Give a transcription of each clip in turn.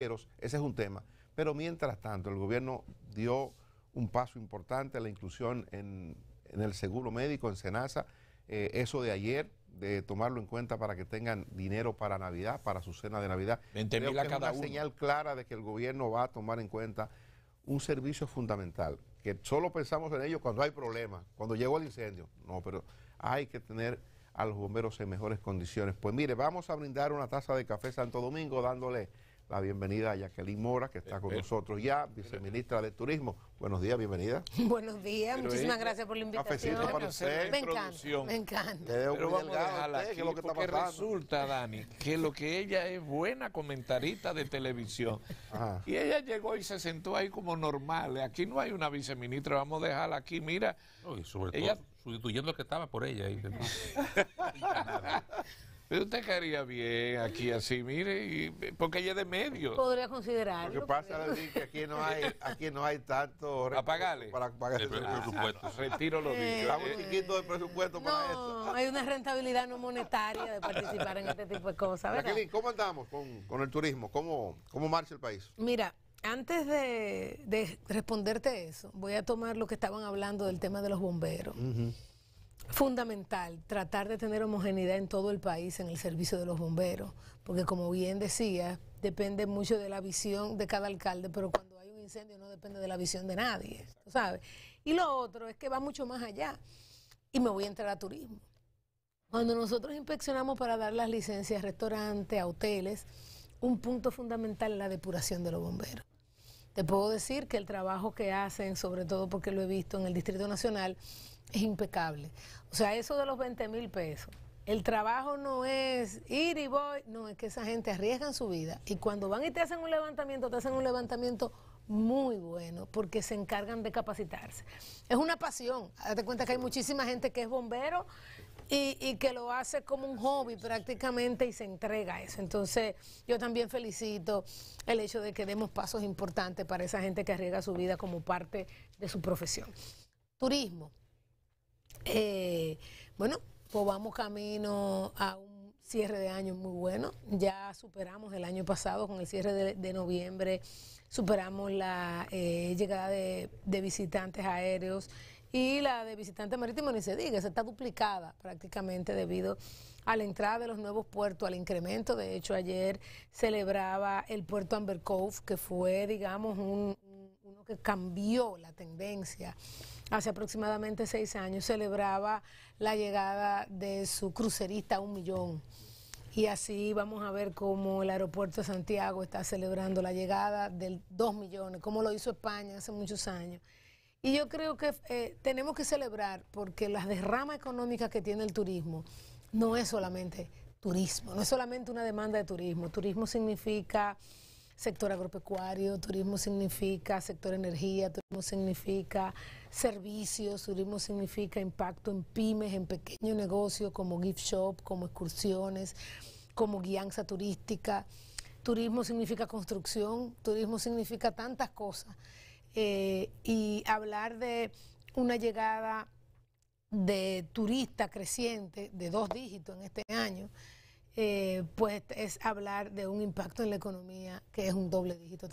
ese es un tema. Pero mientras tanto, el gobierno dio un paso importante a la inclusión en, el seguro médico, en Senasa. Eh, eso de ayer, de tomarlo en cuenta para que tengan dinero para Navidad, para su cena de Navidad. Creo que es una señal clara de que el gobierno va a tomar en cuenta un servicio fundamental, que solo pensamos en ello cuando hay problemas, cuando llegó el incendio. No, pero hay que tener a los bomberos en mejores condiciones. Pues mire, vamos a brindar una taza de café Santo Domingo dándole la bienvenida a Jacqueline Mora, que está con eh, eh. nosotros ya, viceministra de Turismo. Buenos días, bienvenida. Buenos días, muchísimas gracias por la invitación. Me encanta, me encanta. Pero vamos a dejarla porque resulta, Dani, que lo que ella es buena comentarista de televisión. Y ella llegó y se sentó ahí como normal. Aquí no hay una viceministra, vamos a dejarla aquí, mira. y sobre ella, sustituyendo lo que estaba por ella. Ahí, Usted caería bien aquí así, mire, y, porque ella es de medio. Podría considerarlo. Lo pasa es que aquí no hay, aquí no hay tanto... Para pagar el, ah, presupuesto. Ah, retiro los dicho. Eh, Estamos chiquito de presupuesto no, para eso. hay una rentabilidad no monetaria de participar en este tipo de cosas, ¿verdad? ¿cómo andamos con, con, el turismo? ¿Cómo, ¿Cómo marcha el país? Mira, antes de, de responderte eso, voy a tomar lo que estaban hablando del tema de los bomberos fundamental tratar de tener homogeneidad en todo el país en el servicio de los bomberos, porque como bien decía, depende mucho de la visión de cada alcalde, pero cuando hay un incendio no depende de la visión de nadie, ¿sabes? Y lo otro es que va mucho más allá. Y me voy a entrar a turismo. Cuando nosotros inspeccionamos para dar las licencias a restaurantes, a hoteles, un punto fundamental es la depuración de los bomberos. Te puedo decir que el trabajo que hacen, sobre todo porque lo he visto en el Distrito Nacional, es impecable. O sea, eso de los 20 mil pesos, el trabajo no es ir y voy, no, es que esa gente arriesga su vida y cuando van y te hacen un levantamiento, te hacen un levantamiento muy bueno porque se encargan de capacitarse. Es una pasión. Date cuenta que hay muchísima gente que es bombero y, y, que lo hace como un hobby prácticamente y se entrega a eso. Entonces yo también felicito el hecho de que demos pasos importantes para esa gente que arriesga su vida como parte de su profesión. Turismo. Eh, bueno, pues vamos camino a un cierre de año muy bueno. Ya superamos el año pasado con el cierre de, noviembre, superamos la eh, llegada de, de, visitantes aéreos y la de visitantes marítimos ni se diga, se está duplicada prácticamente debido a la entrada de los nuevos puertos, al incremento. De hecho, ayer celebraba el puerto Amber Cove, que fue, digamos, un uno que cambió la tendencia hace aproximadamente seis años, celebraba la llegada de su crucerista a un millón. Y así vamos a ver cómo el aeropuerto de Santiago está celebrando la llegada del dos millones, como lo hizo España hace muchos años. Y yo creo que eh, tenemos que celebrar porque las derramas económicas que tiene el turismo no es solamente turismo, no es solamente una demanda de turismo. Turismo significa sector agropecuario, turismo significa sector energía, turismo significa servicios, turismo significa impacto en pymes, en pequeños negocios como gift shop, como excursiones, como guianza turística. Turismo significa construcción, turismo significa tantas cosas. Eh, y hablar de una llegada de turista creciente de dos dígitos en este año, eh, pues es hablar de un impacto en la economía que es un doble dígito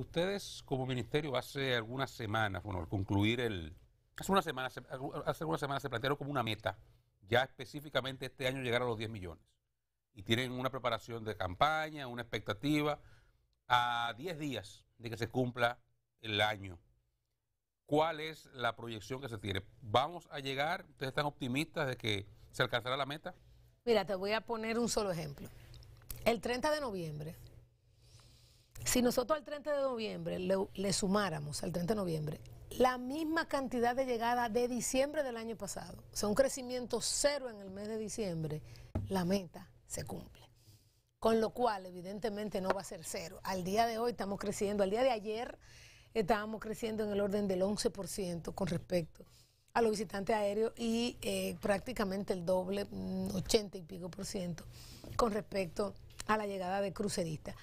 ustedes como ministerio hace algunas semanas, bueno, al concluir el... Hace una semana, hace una semana se plantearon como una meta, ya específicamente este año llegar a los 10 millones. Y tienen una preparación de campaña, una expectativa, a 10 días de que se cumpla el año. ¿Cuál es la proyección que se tiene? ¿Vamos a llegar? ¿Ustedes están optimistas de que se alcanzará la meta? Mira, te voy a poner un solo ejemplo. El 30 de noviembre, si nosotros al 30 de noviembre le, sumáramos al 30 de noviembre la misma cantidad de llegada de diciembre del año pasado, o sea, un crecimiento cero en el mes de diciembre, la meta se cumple. Con lo cual, evidentemente, no va a ser cero. Al día de hoy estamos creciendo, al día de ayer estábamos creciendo en el orden del 11% con respecto a los visitantes aéreos y eh, prácticamente el doble, 80 mm, y pico por ciento, con respecto a la llegada de cruceristas.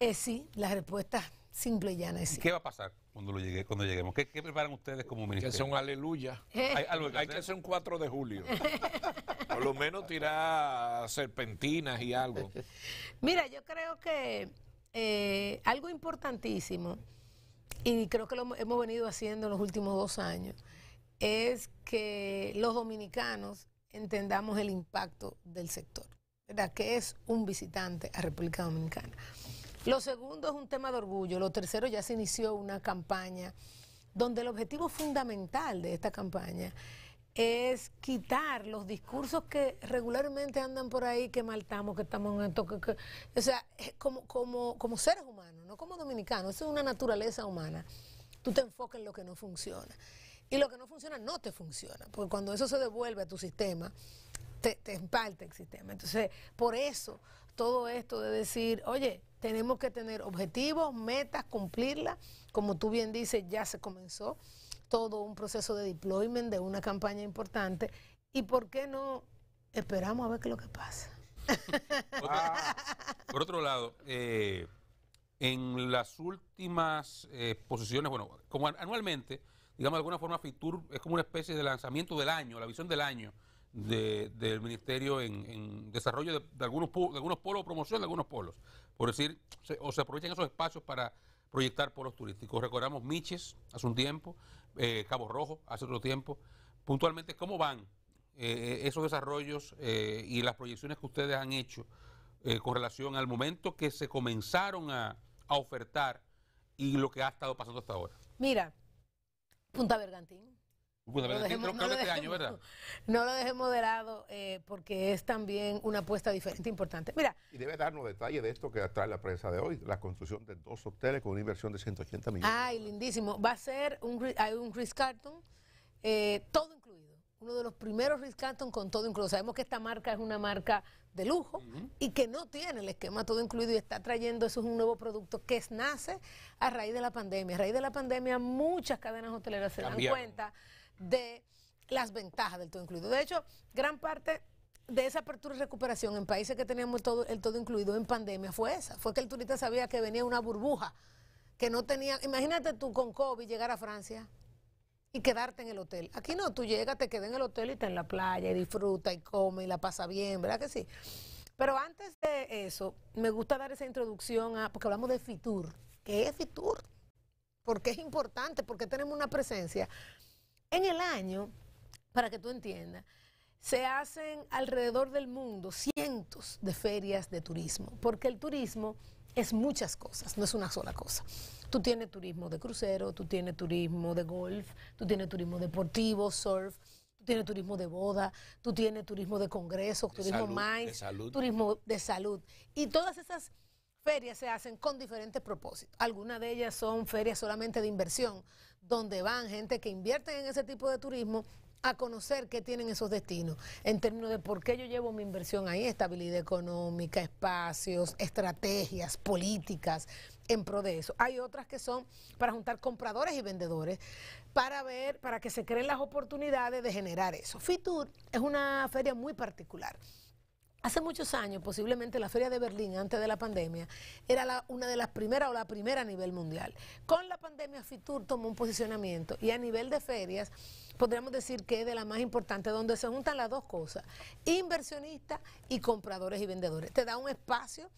es sí, la respuesta simple y llana es sí. ¿Qué va a pasar cuando, lo llegue, cuando lleguemos? ¿Qué, preparan ustedes como ministerio? Que aleluya. hay, eh. que hay hacer un 4 de julio. por lo menos tirar serpentinas y algo. Mira, yo creo que eh, algo importantísimo, y creo que lo hemos venido haciendo en los últimos dos años, es que los dominicanos entendamos el impacto del sector, ¿verdad? Que es un visitante a República Dominicana. Lo segundo es un tema de orgullo. Lo tercero ya se inició una campaña donde el objetivo fundamental de esta campaña es quitar los discursos que regularmente andan por ahí, que maltamos, que estamos en esto, o sea, como, como, como seres humanos, no como dominicanos, eso es una naturaleza humana. Tú te enfocas en lo que no funciona. Y lo que no funciona, no te funciona. Porque cuando eso se devuelve a tu sistema, te, te el sistema. Entonces, por eso, todo esto de decir, oye, tenemos que tener objetivos, metas, cumplirlas. Como tú bien dices, ya se comenzó todo un proceso de deployment de una campaña importante. ¿Y por qué no esperamos a ver qué es lo que pasa? por otro lado, eh, en las últimas eh, posiciones, bueno, como anualmente digamos de alguna forma, FITUR es como una especie de lanzamiento del año, la visión del año del Ministerio en, desarrollo de, algunos, de algunos polos, promoción de algunos polos. Por decir, o se aprovechan esos espacios para proyectar polos turísticos. Recordamos Miches hace un tiempo, eh, Cabo Rojo hace otro tiempo. Puntualmente, ¿cómo van eh, esos desarrollos eh, y las proyecciones que ustedes han hecho con relación al momento que se comenzaron a, a ofertar y lo que ha estado pasando hasta ahora? Mira, Punta Bergantín. no este año, ¿verdad? No lo dejé moderado eh, porque es también una apuesta diferente importante. Mira. Y debe darnos detalle de esto que trae la prensa de hoy, la construcción de dos hoteles con una inversión de 180 millones. Ay, lindísimo. Va a ser un, hay un Carton, eh, todo uno de los primeros Ritz Carlton con todo incluido. Sabemos que esta marca es una marca de lujo y que no tiene el esquema todo incluido y está trayendo eso es un nuevo producto que nace a raíz de la pandemia. A raíz de la pandemia muchas cadenas hoteleras se dan cuenta de las ventajas del todo incluido. De hecho, gran parte de esa apertura y recuperación en países que teníamos todo, el todo incluido en pandemia fue esa, fue que el turista sabía que venía una burbuja que no tenía, imagínate tú con COVID llegar a Francia y quedarte en el hotel. Aquí no, tú llegas, te quedas en el hotel y estás en la playa y disfruta y come y la pasa bien, ¿verdad que sí? Pero antes de eso, me gusta dar esa introducción a, porque hablamos de Fitur. ¿Qué es Fitur? Porque es importante, porque tenemos una presencia. En el año, para que tú entiendas, se hacen alrededor del mundo cientos de ferias de turismo, porque el turismo es muchas cosas, no es una sola cosa. Tú tienes turismo de crucero, tú tienes turismo de golf, tú tienes turismo deportivo, surf, tú tienes turismo de boda, tú tienes turismo de congresos, turismo de salud. turismo de salud. Y todas esas ferias se hacen con diferentes propósitos. Algunas de ellas son ferias solamente de inversión, donde van gente que invierte en ese tipo de turismo a conocer qué tienen esos destinos, en términos de por qué yo llevo mi inversión ahí, estabilidad económica, espacios, estrategias, políticas, en pro de eso. Hay otras que son para juntar compradores y vendedores para ver, para que se creen las oportunidades de generar eso. FITUR es una feria muy particular. Hace muchos años, posiblemente la Feria de Berlín, antes de la pandemia, era una de las primeras o la primera a nivel mundial. Con la pandemia, FITUR tomó un posicionamiento y a nivel de ferias, podríamos decir que es de la más importante, donde se juntan las dos cosas, inversionistas y compradores y vendedores. Te da un espacio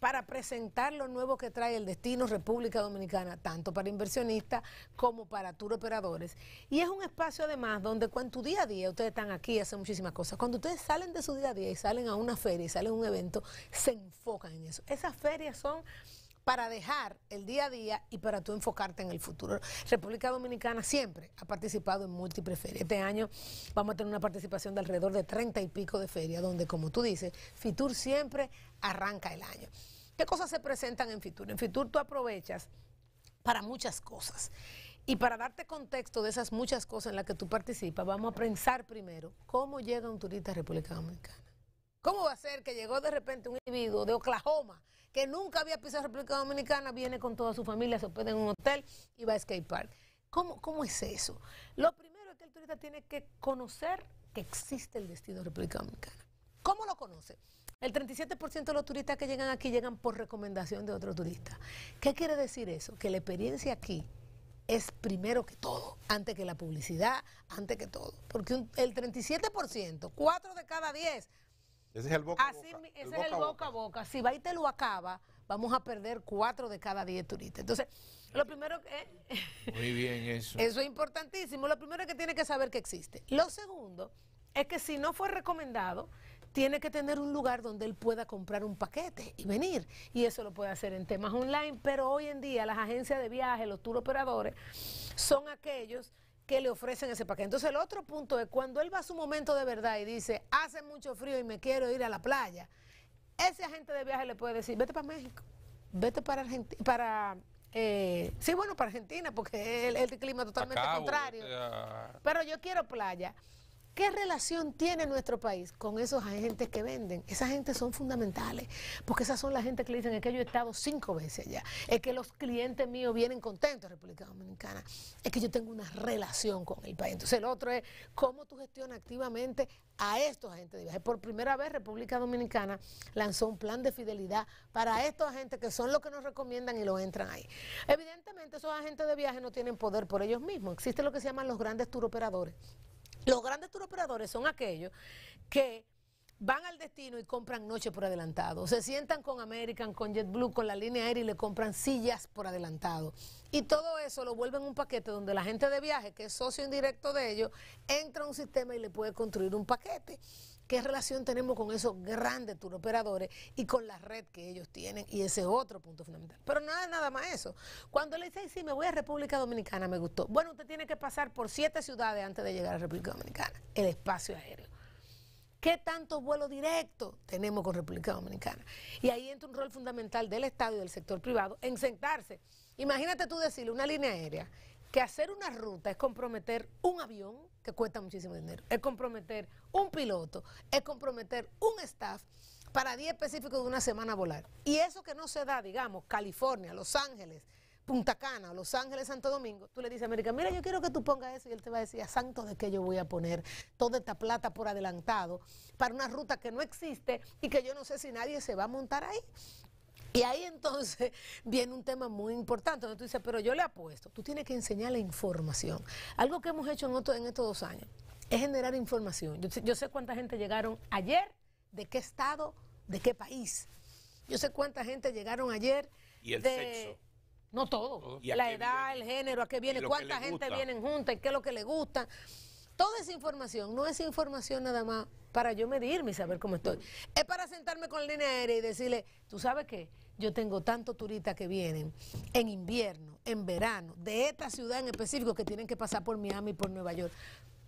para presentar lo nuevo que trae el destino República Dominicana, tanto para inversionistas como para tour operadores. Y es un espacio además donde cuando tu día a día, ustedes están aquí, y hacen muchísimas cosas, cuando ustedes salen de su día a día y salen a una feria y salen a un evento, se enfocan en eso. Esas ferias son para dejar el día a día y para tú enfocarte en el futuro. República Dominicana siempre ha participado en múltiples ferias. Este año vamos a tener una participación de alrededor de 30 y pico de ferias, donde, como tú dices, FITUR siempre arranca el año. ¿Qué cosas se presentan en FITUR? En FITUR tú aprovechas para muchas cosas. Y para darte contexto de esas muchas cosas en las que tú participas, vamos a pensar primero cómo llega un turista a República Dominicana. ¿Cómo va a ser que llegó de repente un individuo de Oklahoma que nunca había pisado República Dominicana, viene con toda su familia, se hospeda en un hotel y va a skate park. ¿Cómo, es eso? Lo primero es que el turista tiene que conocer que existe el destino de República Dominicana. ¿Cómo lo conoce? El 37% de los turistas que llegan aquí llegan por recomendación de otro turista. ¿Qué quiere decir eso? Que la experiencia aquí es primero que todo, antes que la publicidad, antes que todo. Porque el 37%, 4 de cada 10 ese es el boca a boca. Ese es el boca a boca. Si va y te lo acaba, vamos a perder cuatro de cada diez turistas. Entonces, lo primero que... Eh, Muy bien eso. Eso es importantísimo. Lo primero es que tiene que saber que existe. Lo segundo es que si no fue recomendado, tiene que tener un lugar donde él pueda comprar un paquete y venir. Y eso lo puede hacer en temas online, pero hoy en día las agencias de viaje, los tour operadores, son aquellos que le ofrecen ese paquete. Entonces el otro punto es cuando él va a su momento de verdad y dice, hace mucho frío y me quiero ir a la playa, ese agente de viaje le puede decir, vete para México, vete para Argentina, para... Eh, sí, bueno, para Argentina, porque es el, clima totalmente contrario. Pero yo quiero playa. ¿Qué relación tiene nuestro país con esos agentes que venden? Esas agentes son fundamentales, porque esas son las gente que le dicen, es que yo he estado cinco veces allá, es que los clientes míos vienen contentos a República Dominicana, es que yo tengo una relación con el país. Entonces el otro es cómo tú gestionas activamente a estos agentes de viaje. Por primera vez República Dominicana lanzó un plan de fidelidad para estos agentes que son los que nos recomiendan y los entran ahí. Evidentemente esos agentes de viaje no tienen poder por ellos mismos, existen lo que se llaman los grandes turoperadores los grandes turoperadores son aquellos que van al destino y compran noche por adelantado. Se sientan con American, con JetBlue, con la línea aérea y le compran sillas por adelantado. Y todo eso lo vuelven un paquete donde la gente de viaje, que es socio indirecto de ellos, entra a un sistema y le puede construir un paquete. ¿Qué relación tenemos con esos grandes turoperadores y con la red que ellos tienen? Y ese es otro punto fundamental. Pero nada, nada más eso. Cuando le dicen, sí, me voy a República Dominicana, me gustó. Bueno, usted tiene que pasar por siete ciudades antes de llegar a República Dominicana, el espacio aéreo. ¿Qué tanto vuelo directo tenemos con República Dominicana? Y ahí entra un rol fundamental del Estado y del sector privado en sentarse. Imagínate tú decirle una línea aérea que hacer una ruta es comprometer un avión, que cuesta muchísimo dinero. Es comprometer un piloto, es comprometer un staff para días específicos de una semana volar. Y eso que no se da, digamos, California, Los Ángeles, Punta Cana, Los Ángeles, Santo Domingo, tú le dices a América, mira, yo quiero que tú pongas eso y él te va a decir, a santo de qué yo voy a poner toda esta plata por adelantado para una ruta que no existe y que yo no sé si nadie se va a montar ahí. Y ahí entonces viene un tema muy importante, donde tú dices, pero yo le apuesto, tú tienes que enseñar la información. Algo que hemos hecho en, estos dos años es generar información. Yo, sé cuánta gente llegaron ayer, de qué estado, de qué país. Yo sé cuánta gente llegaron ayer. Y el sexo. No todo. La edad, el género, a qué viene, cuánta gente vienen juntas, qué es lo que le gusta. Toda esa información no es información nada más para yo medirme y saber cómo estoy. Es para sentarme con el dinero y decirle, tú sabes qué, yo tengo tantos turistas que vienen en invierno, en verano, de esta ciudad en específico que tienen que pasar por Miami y por Nueva York.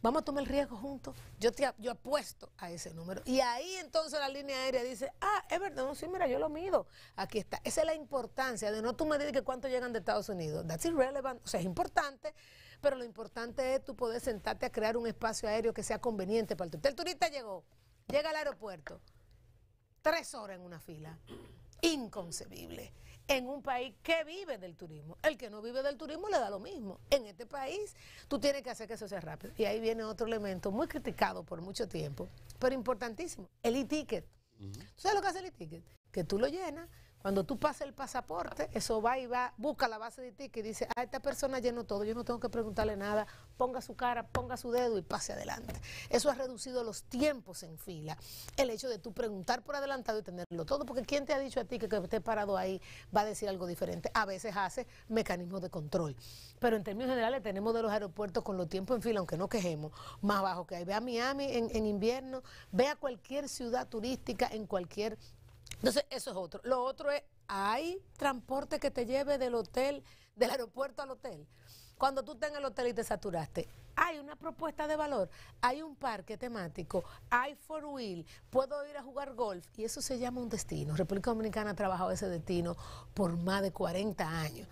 Vamos a tomar el riesgo juntos. Yo te yo apuesto a ese número. Y ahí entonces la línea aérea dice, ah, es verdad, no, sí, mira, yo lo mido. Aquí está. Esa es la importancia de no tú me digas CUÁNTOS llegan de Estados Unidos. That's irrelevant. O sea, es importante, pero lo importante es tú poder sentarte a crear un espacio aéreo que sea conveniente para el turista. El turista llegó, llega al aeropuerto, tres horas en una fila inconcebible en un país que vive del turismo. El que no vive del turismo le da lo mismo. En este país tú tienes que hacer que eso sea rápido. Y ahí viene otro elemento muy criticado por mucho tiempo, pero importantísimo, el e-ticket. ¿Tú sabes lo que hace el e-ticket? Que tú lo llenas cuando tú pasas el pasaporte, eso va y va, busca la base de ti que dice, ah, esta persona llenó todo, yo no tengo que preguntarle nada, ponga su cara, ponga su dedo y pase adelante. Eso ha reducido los tiempos en fila. El hecho de tú preguntar por adelantado y tenerlo todo, porque ¿quién te ha dicho a ti que que esté parado ahí va a decir algo diferente? A veces hace mecanismos de control. Pero en términos generales tenemos de los aeropuertos con los tiempos en fila, aunque no quejemos, más bajo que hay. Ve a Miami en, en invierno, ve a cualquier ciudad turística en cualquier entonces, eso es otro. Lo otro es, hay transporte que te lleve del hotel, del aeropuerto al hotel. Cuando tú estás en el hotel y te saturaste, hay una propuesta de valor, hay un parque temático, hay four wheel, puedo ir a jugar golf y eso se llama un destino. República Dominicana ha trabajado ese destino por más de 40 años.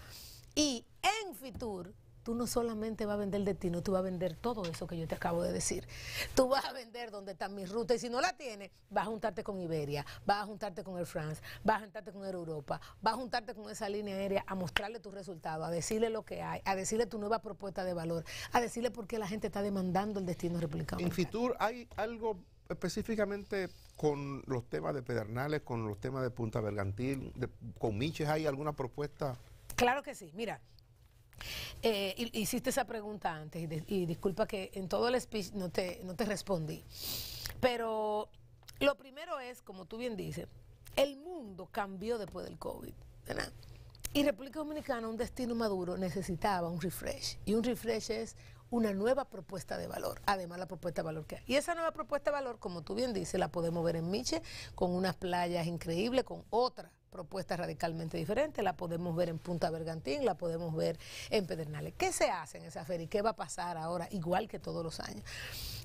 Y en Fitur tú no solamente vas a vender destino, tú vas a vender todo eso que yo te acabo de decir. Tú vas a vender donde están mis rutas y si no la tienes, vas a juntarte con Iberia, vas a juntarte con Air France, vas a juntarte con Air Europa, vas a juntarte con esa línea aérea a mostrarle tus resultados, a decirle lo que hay, a decirle tu nueva propuesta de valor, a decirle por qué la gente está demandando el destino republicano. En Fitur hay algo específicamente con los temas de Pedernales, con los temas de Punta Bergantil, con Miches, ¿hay alguna propuesta? Claro que sí, mira. Eh, hiciste esa pregunta antes y, disculpa que en todo el speech no te, respondí. Pero lo primero es, como tú bien dices, el mundo cambió después del COVID. Y República Dominicana, un destino maduro, necesitaba un refresh. Y un refresh es una nueva propuesta de valor, además la propuesta de valor que hay. Y esa nueva propuesta de valor, como tú bien dices, la podemos ver en Miche, con unas playas increíbles, con otras propuestas radicalmente diferentes, la podemos ver en Punta Bergantín, la podemos ver en Pedernales. ¿Qué se hace en esa feria y qué va a pasar ahora, igual que todos los años?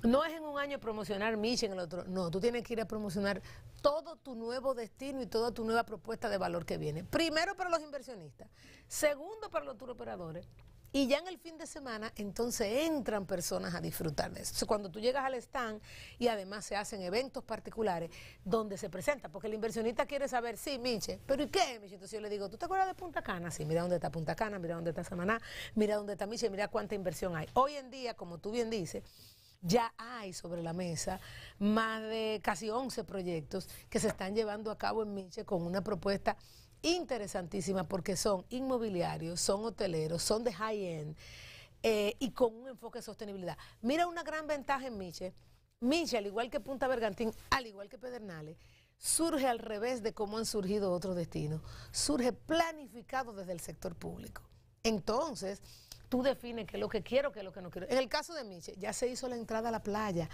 No es en un año promocionar Michi, en el otro, no, tú tienes que ir a promocionar todo tu nuevo destino y toda tu nueva propuesta de valor que viene. Primero para los inversionistas, segundo para los turoperadores, y ya en el fin de semana, entonces entran personas a disfrutar de eso. Cuando tú llegas al stand y además se hacen eventos particulares donde se presenta, porque el inversionista quiere saber, sí, Miche, pero ¿y qué, Miche? Entonces yo le digo, ¿tú te acuerdas de Punta Cana? Sí, mira dónde está Punta Cana, mira dónde está Samaná, mira dónde está Miche, mira cuánta inversión hay. Hoy en día, como tú bien dices, ya hay sobre la mesa más de casi 11 proyectos que se están llevando a cabo en Miche con una propuesta interesantísima porque son inmobiliarios, son hoteleros, son de high-end eh, y con un enfoque de sostenibilidad. Mira una gran ventaja en Miche. Miche, al igual que Punta Bergantín, al igual que Pedernales, surge al revés de cómo han surgido otros destinos. Surge planificado desde el sector público. Entonces, tú defines qué es lo que quiero, qué es lo que no quiero. En el caso de Miche, ya se hizo la entrada a la playa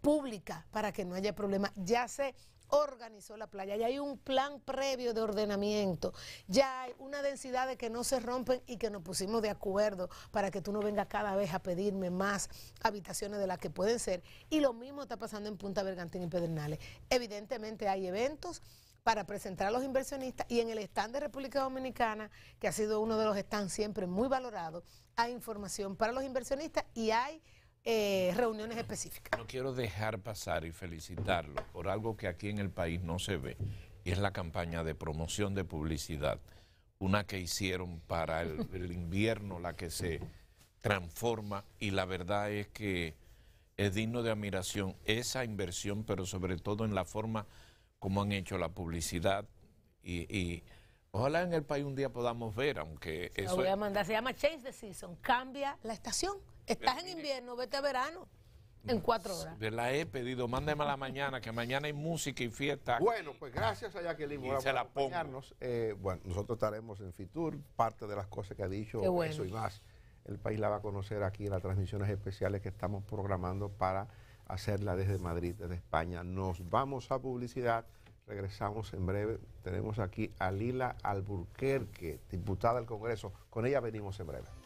pública para que no haya problema. Ya se organizó la playa. Ya hay un plan previo de ordenamiento. Ya hay una densidad de que no se rompen y que nos pusimos de acuerdo para que tú no vengas cada vez a pedirme más habitaciones de las que pueden ser. Y lo mismo está pasando en Punta Bergantín y Pedernales. Evidentemente hay eventos para presentar a los inversionistas y en el stand de República Dominicana, que ha sido uno de los stands siempre muy valorados, hay información para los inversionistas y hay eh, reuniones específicas. No quiero dejar pasar y felicitarlo por algo que aquí en el país no se ve, y es la campaña de promoción de publicidad. Una que hicieron para el, invierno, la que se transforma, y la verdad es que es digno de admiración esa inversión, pero sobre todo en la forma como han hecho la publicidad y, Ojalá en el país un día podamos ver, aunque eso. se llama Change the Season, cambia la estación. Estás en invierno, vete a verano. En cuatro horas. De la he pedido, mándeme a la mañana, que mañana hay música y fiesta. Bueno, pues gracias a Jacqueline por la acompañarnos. Eh, bueno, nosotros estaremos en Fitur, parte de las cosas que ha dicho eso y más. El país la va a conocer aquí en las transmisiones especiales que estamos programando para hacerla desde Madrid, desde España. Nos vamos a publicidad, regresamos en breve. Tenemos aquí a Lila Alburquerque, diputada del Congreso. Con ella venimos en breve.